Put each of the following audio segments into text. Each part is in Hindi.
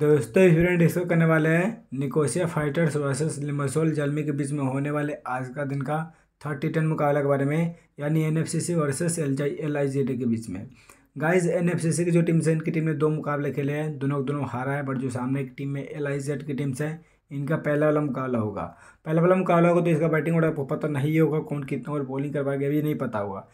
दोस्तों इस वीडियो डिस्कस करने वाले हैं Nicosia fighters versus Limassol Zalmi के बीच में होने वाले आज का दिन का थर्टी टेन मुकाबला के बारे में यानी N F C C versus L G L I G D के बीच में guys N F C C की जो टीम है इनकी टीम ने दो मुकाबले खेले हैं दोनों दोनों हारा है बट जो सामने की टीम में एल आई जेड की टीम हैं इनका पहला वाला मुकाबला होगा पहला वाला मुकाबला होगा तो इसका बैटिंग ऑर्डर आपको पता नहीं होगा कौन कितना ओवर बॉलिंग करवाएगा ये भी नहीं पता होगा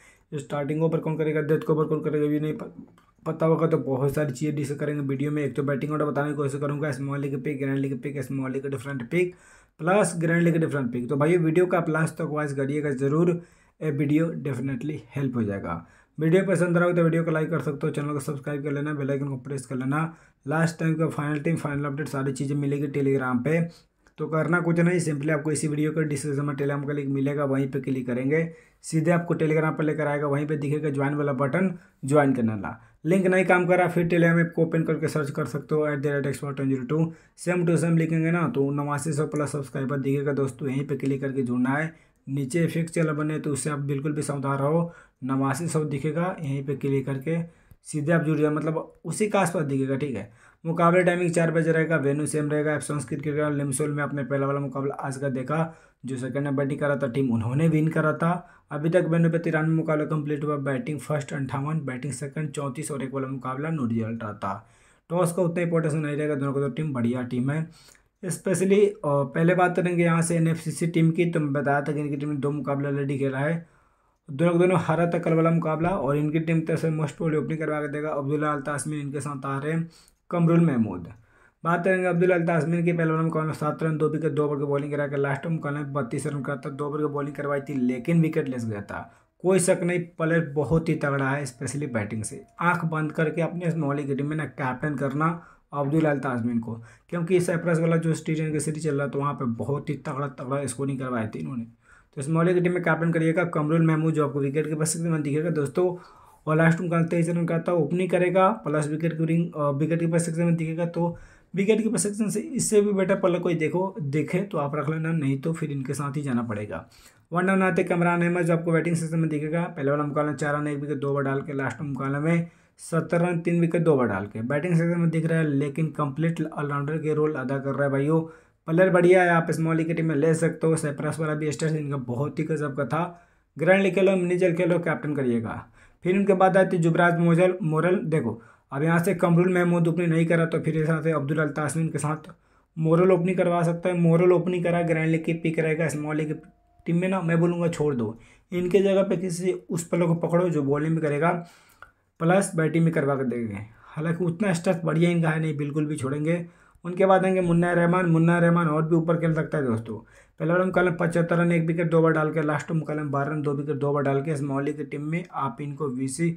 स्टार्टिंग ओवर कौन करेगा डेथ ओवर कौन करेगा ये भी नहीं पता पता होगा तो बहुत सारी चीज़ें डिस्कस करेंगे वीडियो में एक तो बैटिंग ऑर्डर बताने की कोशिश करूँगा small league pick grand league pick small league different pick plus grand league different pick तो भाई वीडियो का लास्ट तक तो करिएगा जरूर ये वीडियो डेफिनेटली हेल्प हो जाएगा वीडियो पसंद रहा हो तो वीडियो को लाइक कर सकते हो चैनल को सब्सक्राइब कर लेना बेल आइकन को प्रेस कर लेना लास्ट टाइम का फाइनल टाइम फाइनल अपडेट सारी चीज़ें मिलेगी टेलीग्राम पे तो करना कुछ नहीं सिंपली आपको इसी वीडियो के डिस्क्रिप्शन में टेलीग्राम का लिंक मिलेगा वहीं पे क्लिक करेंगे सीधे आपको टेलीग्राम पर लेकर आएगा वहीं पे दिखेगा ज्वाइन वाला बटन ज्वाइन करना लिंक नहीं काम कर रहा फिर टेलीग्राम ऐप को ओपन करके सर्च कर सकते हो at the rate X one zero two same to same लिखेंगे ना तो नवासी सौ प्लस सब्सक्राइबर दिखेगा दोस्तों यहीं पे क्लिक करके जुड़ना है नीचे फिक्स चैनल बने तो उससे आप बिल्कुल भी सावधान रहो नवासी सौ दिखेगा यहीं पर क्लिक करके सीधे आप जुड़ जाए मतलब उसी का आसपास दिखेगा ठीक है मुकाबले टाइमिंग चार बजे रहेगा वेन्यू सेम रहेगा एफ संस्कृत क्रिकेट लिमसोल में अपने पहला वाला मुकाबला आज का देखा जो सेकंड नंबर बैटिंग करा था टीम उन्होंने विन करा था अभी तक वेन्यू पर तिरानवे मुकाबला कंप्लीट हुआ बैटिंग फर्स्ट अंठावन बैटिंग सेकंड चौंतीस और एक वाला मुकाबला नो रिजल्ट आता टॉस का उतना इंपॉर्टेंस नहीं रहेगा दोनों दो टीम बढ़िया टीम है स्पेशली पहले बात करेंगे यहाँ से एन टीम की तो बताया था कि इनकी टीम ने दो मुकाबला ऑलरेडी खेला है दोनों को दोनों हारा था कल वाला मुकाबला और इनकी टीम तरफ से मोस्ट प्रोबली ओपनिंग करवा के देगा अब्दुल्ला अल इनके साथ आ रहे हैं कमरुल महमूद बात करेंगे अब्दुल अल के पहले ओवर में कौन सात रन दो विकेट दो ओवर की बॉलिंग कराकर लास्ट में कॉलम बत्तीस रन था दो ओवर की बॉलिंग करवाई थी लेकिन विकेट लेस गया था कोई शक नहीं प्लेयर बहुत ही तगड़ा है स्पेशली बैटिंग से आंख बंद करके अपने इस की टीम में ना कैप्टन करना अब्दुल अल को क्योंकि साइप्रस वाला जो स्टेडियम की सीरीज चल रहा था वहाँ पर बहुत ही तगड़ा तगड़ा स्कोरिंग करवाई थी इन्होंने तो इस की टीम में कैप्टन करिएगा कमरुल महमूद जो आपको विकेट के पास दिखेगा दोस्तों और लास्ट में निकालते हैं रन करता है ओपनिंग करेगा प्लस विकेट की विकेट कीपर सेक्शन में दिखेगा तो विकेट कीपर सेक्शन से इससे भी बेटर पल्ला कोई देखो देखे तो आप रख लेना नहीं तो फिर इनके साथ ही जाना पड़ेगा वन डाउन आते कमरान अहमद जो आपको बैटिंग सेक्शन में दिखेगा पहले वाला मुकाबला चार रन एक विकेट दो बार डाल के लास्ट मुकाबला में सत्तर रन तीन विकेट दो बार डाल के बैटिंग सेक्शन में दिख रहा है लेकिन कंप्लीट ऑलराउंडर के रोल अदा कर रहा है भाई प्लेयर बढ़िया है आप स्मॉल विकेट में ले सकते हो सैप्रस वाला भी स्टार इनका बहुत ही गजब का था ग्रैंड खेलो मिनीजर खेलो कैप्टन करिएगा फिर उनके बाद आते जुबराज मोजल मोरल देखो अब यहाँ से कमरुल महमूद ओपनिंग नहीं करा तो फिर यहाँ से अब्दुल अल्तासमिन के साथ मोरल ओपनिंग करवा सकता है मोरल ओपनिंग करा ग्रैंड लेग की पिक रहेगा स्मॉल लेग की टीम में ना मैं बोलूँगा छोड़ दो इनके जगह पे किसी उस पल को पकड़ो जो बॉलिंग भी करेगा प्लस बैटिंग भी करवा कर देंगे हालांकि उतना स्ट्रेस बढ़िया इनका है नहीं बिल्कुल भी छोड़ेंगे उनके बाद आएंगे मुन्ना रहमान मुन्ना रहमान और भी ऊपर खेल सकता है दोस्तों पहला वाला मुकालम पचहत्तर रन एक विकेट दो बार डाल के लास्ट में बारह रन दो विकेट दो बार डाल के इस मौली की टीम में आप इनको वीसी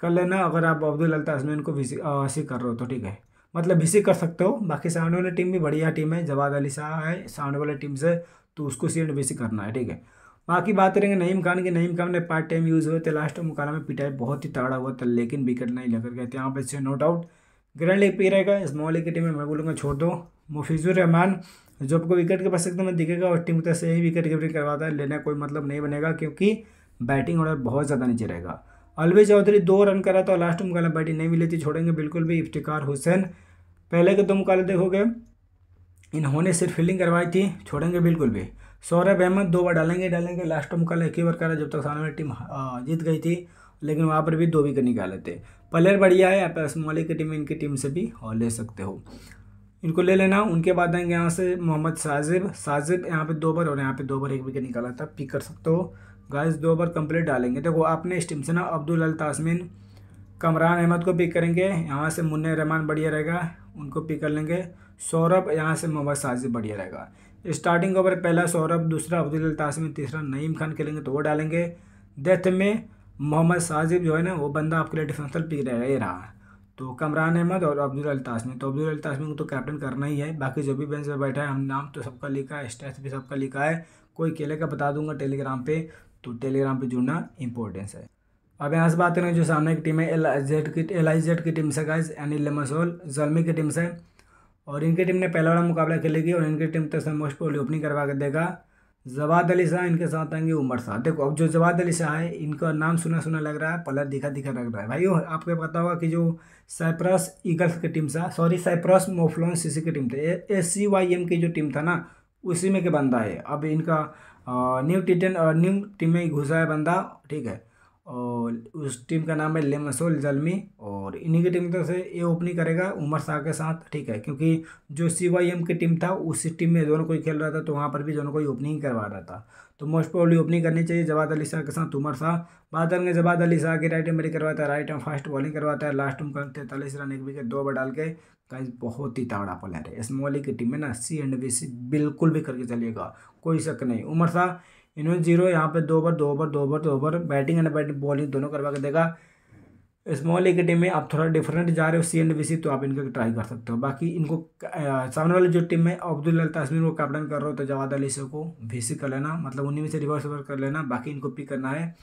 कर लेना अगर आप अब्दुल अलता अजमैन को वीसी सी कर रहे हो तो ठीक है मतलब वीसी कर सकते हो बाकी सामने वाली टीम भी बढ़िया टीम है जवाद अली शाह है सामने वाली टीम से तो उसको सी एंड वीसी करना है ठीक है बाकी बात करेंगे नईम खान की नईम खान ने पार्ट टाइम यूज़ हुए थे लास्ट मुकाबला में पिटाई बहुत ही तगड़ा हुआ था लेकिन विकेट नहीं लेकर गए थे यहाँ पर no doubt grand league P रहेगा इस लीग की टीम में मैं बोलूँगा छोड़ दो मुफीज़ुर रहमान जो आपको विकेट के पास में दिखेगा और टीम की तरफ से ही विकेट कीपिंग करवाता है लेना कोई मतलब नहीं बनेगा क्योंकि बैटिंग ऑर्डर बहुत ज़्यादा नीचे रहेगा अलवेज चौधरी दो रन करा तो लास्ट में मुकाला बैटिंग नहीं मिली थी छोड़ेंगे बिल्कुल भी इफ्तिकार हुसैन पहले के दो मुकाले देखोगे इन्होंने सिर्फ फील्डिंग करवाई थी छोड़ेंगे बिल्कुल भी सौरभ अहमद दो बार डालेंगे डालेंगे लास्ट में मुकाला एक ही बार करा जब तक सामने टीम जीत गई थी लेकिन वहाँ पर भी दो विकेट निकाले थे प्लेयर बढ़िया है आप मलिक की टीम इनकी टीम से भी और ले सकते हो इनको ले लेना उनके बाद आएंगे यहाँ से मोहम्मद साजिब साजिब यहाँ पे दो बार और यहाँ पे दो बार एक विकेट निकाला था पिक कर सकते हो गाइस दो बार कंप्लीट डालेंगे देखो आपने इस टीम से ना अब्दुल अल तासमिन कमरान अहमद को पिक करेंगे यहाँ से मुन्ने रहमान बढ़िया रहेगा उनको पिक कर लेंगे सौरभ यहाँ से मोहम्मद साजिब बढ़िया रहेगा स्टार्टिंग ओवर पहला सौरभ दूसरा अब्दुल तासमिन तीसरा नईम खान खेलेंगे तो वो डालेंगे डेथ में मोहम्मद साजिब जो है ना वो बंदा आपके लिए डिफेंसल पिक रहेगा ये रहा तो कमरान अहमद और अब्दुल अलतासमी तो अब्दुल अलतासमी को तो कैप्टन करना ही है बाकी जो भी बेंच पर बैठा है हम नाम तो सबका लिखा है स्टैट्स भी सबका लिखा है कोई केले का बता दूंगा टेलीग्राम पे तो टेलीग्राम पे जुड़ना इंपॉर्टेंस है अब यहाँ से बात करें जो सामने की टीम है एल आई जेड की एल आई जेड की टीम से गाइज यानी लेमसोल जलमी की टीम से और इनकी टीम ने पहला वाला मुकाबला खेलेगी और इनकी टीम तो मोस्ट प्रोबली ओपनिंग करवा कर देगा जवाद अली शाह इनके साथ आएंगे उमर शाह देखो अब जो जवाद अली शाह है इनका नाम सुना सुना लग रहा है पलर दिखा दिखा लग रहा है भाई आपको पता होगा कि जो साइप्रस ईगल्स की टीम था सॉरी साइप्रस मोफलोन सीसी की टीम थे एस सी वाई एम की जो टीम था ना उसी में के बंदा है अब इनका न्यू टिटन न्यू टीम में घुसा है बंदा ठीक है और उस टीम का नाम है लेमसोल जलमी और इन्हीं की टीम तो से ये ओपनिंग करेगा उमर शाह के साथ ठीक है क्योंकि जो सी वाई एम की टीम था उसी टीम में दोनों कोई खेल रहा था तो वहाँ पर भी दोनों कोई ओपनिंग करवा रहा था तो मोस्ट प्रॉब्ली ओपनिंग करनी चाहिए जवाद अली शाह के साथ उमर शाह बात करेंगे जवाद अली शाह की राइट मेरी करवाता है राइट में फास्ट बॉलिंग करवाता है लास्ट में तैंतालीस रन एक विकेट दो बार डाल के गाइस बहुत ही तगड़ा प्लेयर है इस मोली की टीम में ना सी एंड बी सी बिल्कुल भी करके चलिएगा कोई शक नहीं उमर शाह इन्होंने जीरो यहाँ पे दो ओवर दो ओवर दो ओवर दो over batting and batting bowling दोनों करवा के देगा स्मॉल लीग टीम में आप थोड़ा डिफरेंट जा रहे हो सी एंड बी सी तो आप इनका ट्राई कर सकते हो बाकी इनको सामने वाली जो टीम में अब्दुल तस्मीर को कैप्टन कर रहे हो तो जवाद अली से को सी कर लेना मतलब उन्हीं में से रिवर्स ओवर कर लेना बाकी इनको पिक करना है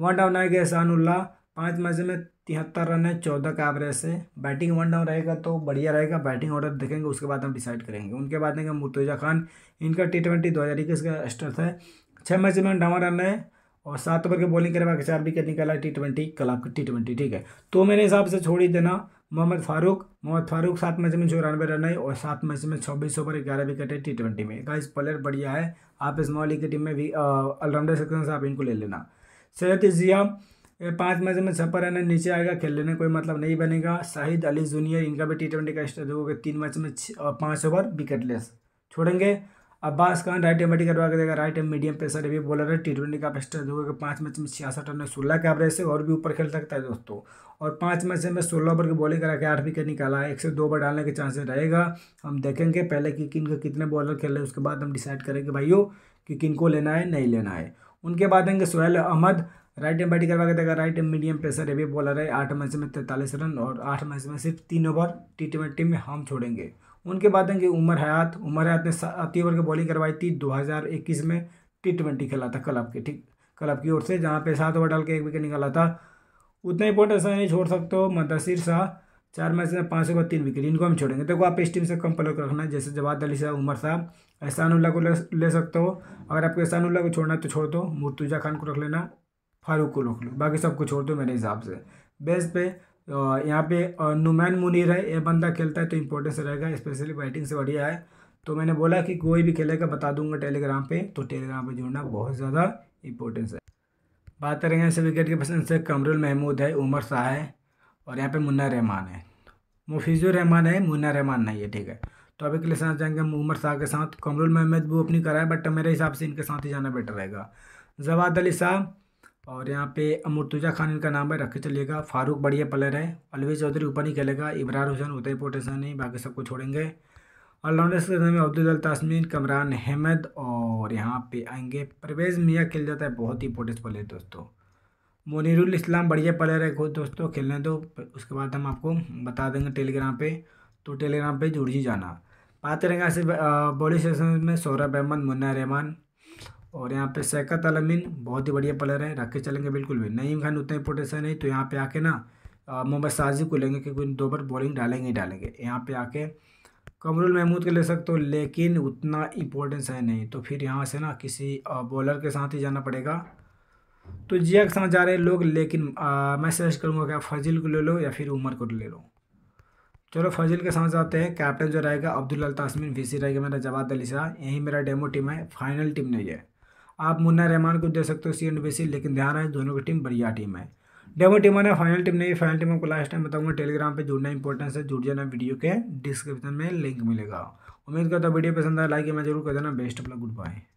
वन डाउन आएगा एहसानुल्ला पाँच मैच में तिहत्तर रन है चौदह का एवरेज है बैटिंग वन डाउन रहेगा तो बढ़िया रहेगा बैटिंग ऑर्डर देखेंगे उसके बाद हम डिसाइड करेंगे उनके बाद आएगा मुर्तजा खान इनका टी ट्वेंटी दो हज़ार इक्कीस का स्टार्ट है छः मैच में अठावन रन है और सात ओवर के बॉलिंग करने के चार विकेट निकाला टी ट्वेंटी कल टी ट्वेंटी ठीक है तो मेरे हिसाब से छोड़ ही देना मोहम्मद फारूक मोहम्मद फारूक सात मैच में चौरानवे रन है और सात मैच में छब्बीस ओवर ग्यारह विकेट है टी ट्वेंटी में गाइस प्लेयर बढ़िया है आप इस लीग की टीम में भी ऑलराउंडर सकते से आप इनको ले लेना सैयद जिया पाँच मैच में छप्पन रन नीचे आएगा खेल लेने कोई मतलब नहीं बनेगा शाहिद अली जूनियर इनका भी टी ट्वेंटी का स्टेट होगा तीन मैच में पाँच ओवर विकेट लेस छोड़ेंगे Abbas Khan right arm batting करवा के देगा राइट एम मीडियम प्रेसर भी बॉलर है टी ट्वेंटी का बेस्ट जो कि पाँच मैच में छियासठ रन सोलह के एवरेज से और भी ऊपर खेल सकता है दोस्तों और पाँच मैच में सोलह ओवर की बॉलिंग करा के आठ विकेट निकाला है एक से दो ओवर डालने के चांसेस रहेगा हम देखेंगे पहले कि किन का कितने बॉलर खेल रहे हैं उसके बाद हम डिसाइड करेंगे भाइयों कि किन को लेना है नहीं लेना है उनके बाद आएंगे Sohail Ahmed right arm batting करवा के देगा राइट एम मीडियम प्रेशर अभी भी बॉलर है आठ मैच में तैंतालीस रन और आठ मैच में सिर्फ तीन ओवर टी ट्वेंटी में हम छोड़ेंगे उनके बाद देंगे उमर हयात उमर हयात ने सातवीं ओवर की बॉलिंग करवाई थी 2021 में टी ट्वेंटी खेला था क्लब के ठीक क्लब की ओर से जहाँ पे सात ओवर डाल के एक विकेट निकाला था उतना ही पॉइंट ऐसा नहीं छोड़ सकते हो मदसर शाह चार मैच में पाँच ओवर तीन विकेट इनको हम छोड़ेंगे देखो तो आप इस टीम से कम पलट रखना जैसे जवाद अली शाह उमर साहब एहसानुल्ला को ले, ले सकते हो अगर आपको एहसानुल्ला को छोड़ना तो छोड़ दो मुर्तुजा खान को रख लेना फारूक को रख लो बाकी सबको छोड़ दो मेरे हिसाब से बेस्ट पे यहाँ पे नुमैन मुनीर है ये बंदा खेलता है तो इम्पोर्टेंस रहेगा स्पेशली बैटिंग से बढ़िया है तो मैंने बोला कि कोई भी खेलेगा बता दूंगा टेलीग्राम पे तो टेलीग्राम पे जुड़ना बहुत ज़्यादा इंपॉर्टेंस है बात करेंगे ऐसे विकेट के पसंद से कमरुल महमूद है उमर शाह है और यहाँ पर मुन्ना रहमान है मुफीजुर रहमान है मुन्ना रहमान नहीं है ठीक है तो अभी के लिए साथ जाएंगे हम उमर शाह के साथ कमरुल महमद भी अपनी कराए बट मेरे हिसाब से इनके साथ ही जाना बेटर रहेगा जवाद अली साहब और यहाँ पे मुर्तुजा खान इनका नाम है रख के चलेगा फारूक बढ़िया प्लेयर है अलवी चौधरी ऊपर नहीं खेलेगा इमरान हुसैन उदय पोटेशन नहीं बाकी सबको छोड़ेंगे ऑलराउंडर्स में अब्दुल अल कमरान अहमद और यहाँ पे आएंगे परवेज़ मियाँ खेल जाता है बहुत ही इंपोर्टेंस प्लेयर दोस्तों मोनिरुल इस्लाम बढ़िया प्लेयर है खुद दोस्तों खेलने दो उसके बाद हम आपको बता देंगे टेलीग्राम पर तो टेलीग्राम पर जुड़ ही जाना बात रहेंगे ऐसे बॉलिंग सेशन में सौरभ अहमद मुन्ना रहमान और यहाँ पे सैकत अलमिन बहुत ही बढ़िया प्लेयर है रख के चलेंगे बिल्कुल भी नईम खान उतना इंपोर्टेंस है नहीं तो यहाँ पे आके ना मोहम्मद साजिद को लेंगे क्योंकि दो बार बॉलिंग डालेंगे ही डालेंगे यहाँ पे आके कमरुल महमूद के ले सकते हो लेकिन उतना इंपॉर्टेंस है नहीं तो फिर यहाँ से ना किसी बॉलर के साथ ही जाना पड़ेगा तो जिया हाँ, के साथ जा रहे हैं लोग लेकिन आ, मैं सजेस्ट करूँगा क्या फजिल को ले लो या फिर उमर को ले लो चलो फजिल के साथ जाते हैं कैप्टन जो रहेगा अब्दुल तासमिन सी रहेगा मेरा जवाद अली शाह यही मेरा डेमो टीम है फाइनल टीम नहीं है आप मुन्ना रहमान को दे सकते हो सी एंड बी सी लेकिन ध्यान रहे दोनों की टीम बढ़िया टीम है डेमो टीम है फाइनल टीम नहीं फाइनल टीम आपको लास्ट टाइम बताऊंगा टेलीग्राम पे जुड़ना इंपॉर्टेंस है जुड़ जाना वीडियो के डिस्क्रिप्शन में लिंक मिलेगा उम्मीद करता वीडियो पसंद आया लाइक मैं जरूर कर देना best of luck good bye